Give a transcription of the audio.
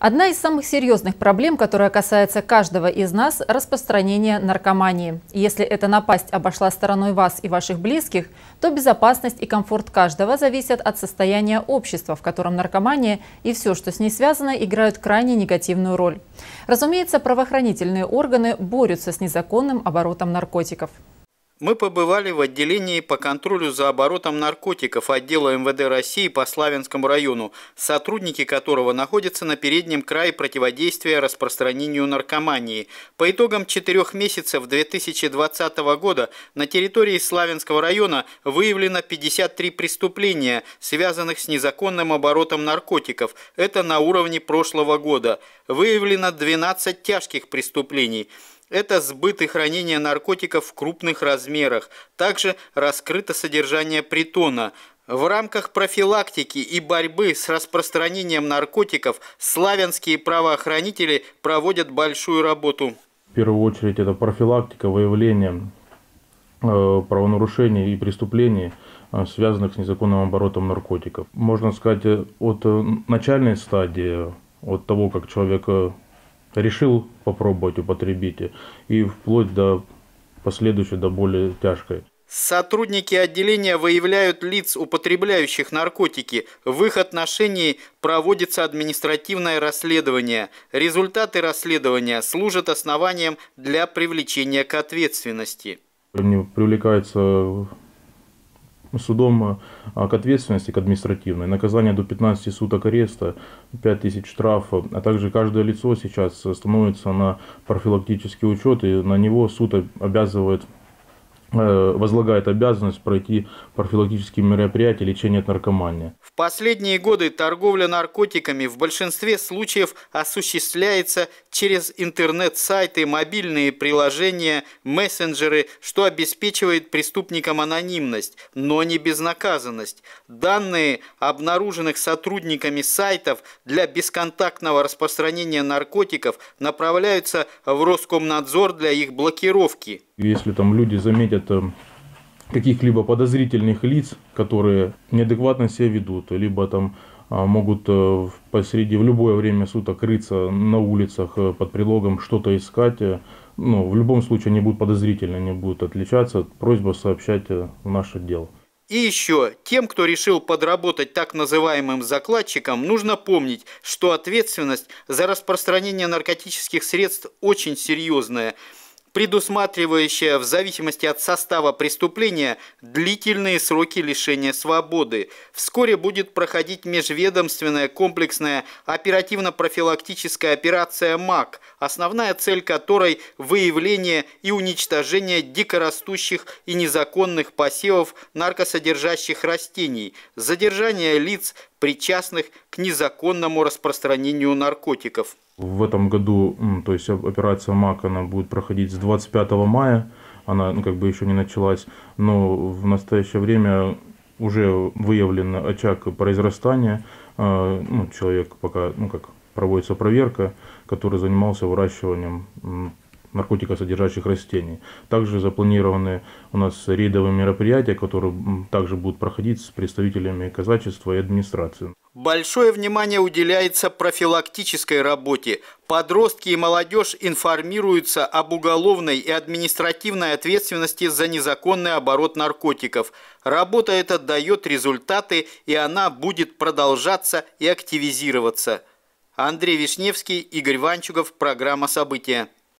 Одна из самых серьезных проблем, которая касается каждого из нас – распространение наркомании. Если эта напасть обошла стороной вас и ваших близких, то безопасность и комфорт каждого зависят от состояния общества, в котором наркомания и все, что с ней связано, играют крайне негативную роль. Разумеется, правоохранительные органы борются с незаконным оборотом наркотиков. Мы побывали в отделении по контролю за оборотом наркотиков отдела МВД России по Славянскому району, сотрудники которого находятся на переднем крае противодействия распространению наркомании. По итогам четырех месяцев 2020 года на территории Славянского района выявлено 53 преступления, связанных с незаконным оборотом наркотиков. Это на уровне прошлого года. Выявлено 12 тяжких преступлений – это сбыт и хранение наркотиков в крупных размерах. Также раскрыто содержание притона. В рамках профилактики и борьбы с распространением наркотиков славянские правоохранители проводят большую работу. В первую очередь это профилактика, выявление э, правонарушений и преступлений, э, связанных с незаконным оборотом наркотиков. Можно сказать, э, от начальной стадии, от того, как человек решил попробовать употребить и вплоть до последующей, до более тяжкой. Сотрудники отделения выявляют лиц, употребляющих наркотики. В их отношении проводится административное расследование. Результаты расследования служат основанием для привлечения к ответственности. Не привлекаются судом а, а, к ответственности, к административной. Наказание до 15 суток ареста, 5 тысяч штрафа, а также каждое лицо сейчас становится на профилактический учет, и на него суд обязывает Э, возлагает обязанность пройти профилактические мероприятия лечения от наркомании. В последние годы торговля наркотиками в большинстве случаев осуществляется через интернет-сайты, мобильные приложения, мессенджеры, что обеспечивает преступникам анонимность, но не безнаказанность. Данные, обнаруженных сотрудниками сайтов для бесконтактного распространения наркотиков, направляются в Роскомнадзор для их блокировки. Если там люди заметят это каких-либо подозрительных лиц, которые неадекватно себя ведут, либо там а, могут э, посреди в любое время суток рыться на улицах э, под прилогом что-то искать. Э, ну, в любом случае они будут подозрительны, они будут отличаться. Просьба сообщать в наш отдел. И еще, тем, кто решил подработать так называемым закладчикам, нужно помнить, что ответственность за распространение наркотических средств очень серьезная – предусматривающая в зависимости от состава преступления длительные сроки лишения свободы. Вскоре будет проходить межведомственная комплексная оперативно-профилактическая операция МАК, основная цель которой – выявление и уничтожение дикорастущих и незаконных посевов наркосодержащих растений, задержание лиц, причастных к незаконному распространению наркотиков. В этом году, то есть операция МАК, она будет проходить с 25 мая, она ну, как бы еще не началась, но в настоящее время уже выявлен очаг произрастания, а, ну, человек пока, ну как, проводится проверка, который занимался выращиванием наркотикосодержащих растений. Также запланированы у нас рейдовые мероприятия, которые также будут проходить с представителями казачества и администрации. Большое внимание уделяется профилактической работе. Подростки и молодежь информируются об уголовной и административной ответственности за незаконный оборот наркотиков. Работа эта дает результаты, и она будет продолжаться и активизироваться. Андрей Вишневский, Игорь Ванчугов, программа «События».